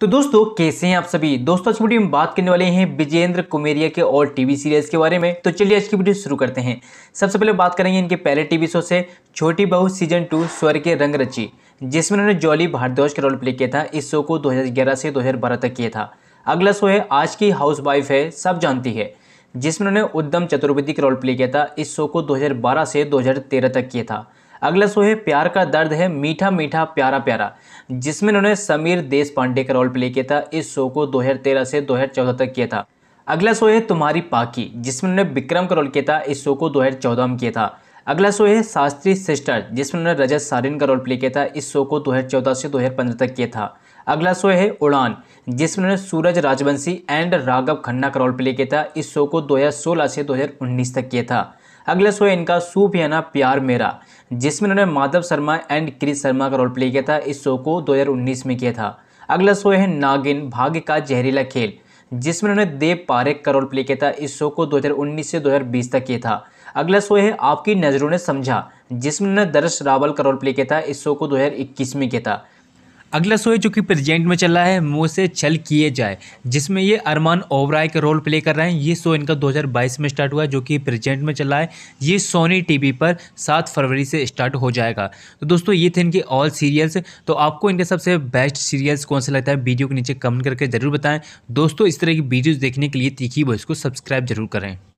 तो दोस्तों कैसे हैं आप सभी दोस्तों आज वीडियो में बात करने वाले हैं विजेंद्र कुमेरिया के और टीवी सीरियल्स के बारे में तो चलिए आज की वीडियो शुरू करते हैं सबसे पहले बात करेंगे इनके पहले टीवी शो से छोटी बहू सीजन टू स्वर के रंग रची जिसमें उन्होंने जॉली भारद्वाज का रोल प्ले किया था इस शो को दो से दो तक किया था अगला शो है आज की वाइफ है सब जानती है जिसमें उन्होंने उद्यम चतुर्वेदी का रोल प्ले किया था इस शो को दो से दो तक किया था अगला शो है प्यार का दर्द है मीठा मीठा प्यारा प्यारा जिसमें उन्होंने समीर देश पांडे का रोल प्ले किया था इस शो को 2013 से 2014 तक किया था अगला शो है तुम्हारी पाकी जिसमें उन्होंने विक्रम का रोल किया था इस शो को 2014 में किया था अगला शो है शास्त्री सिस्टर जिसमें उन्होंने रजत सारिन का रोल प्ले किया था इस शो को 2014 से 2015 तक किया था अगला शो है उड़ान जिसमें उन्होंने सूरज राजवंशी एंड राघव खन्ना का रोल प्ले किया था इस शो को 2016 से 2019 तक किया था अगला शो है इनका सूप है ना प्यार मेरा जिसमें उन्होंने माधव शर्मा एंड क्रिस शर्मा का रोल प्ले किया था इस शो को 2019 में किया था अगला शो है नागिन भाग्य का जहरीला खेल जिसमें उन्होंने देव पारेख का रोल प्ले किया था इस शो को 2019 से 2020 तक किया था अगला शो है आपकी नज़रों ने समझा जिसमें उन्होंने दर्श रावल का रोल प्ले किया था इस शो को 2021 में किया था अगला शो है जो कि प्रेजेंट में चल रहा है मुँह से छल किए जाए जिसमें ये अरमान ओबराय का रोल प्ले कर रहे हैं ये शो इनका 2022 में स्टार्ट हुआ है जो कि प्रेजेंट में चल रहा है ये सोनी टीवी पर 7 फरवरी से स्टार्ट हो जाएगा तो दोस्तों ये थे इनके ऑल सीरियल्स तो आपको इनके सबसे बेस्ट सीरियल्स कौन सा लगता है वीडियो के नीचे कमेंट करके ज़रूर बताएँ दोस्तों इस तरह की वीडियोज़ देखने के लिए तीखी बॉयस को सब्सक्राइब जरूर करें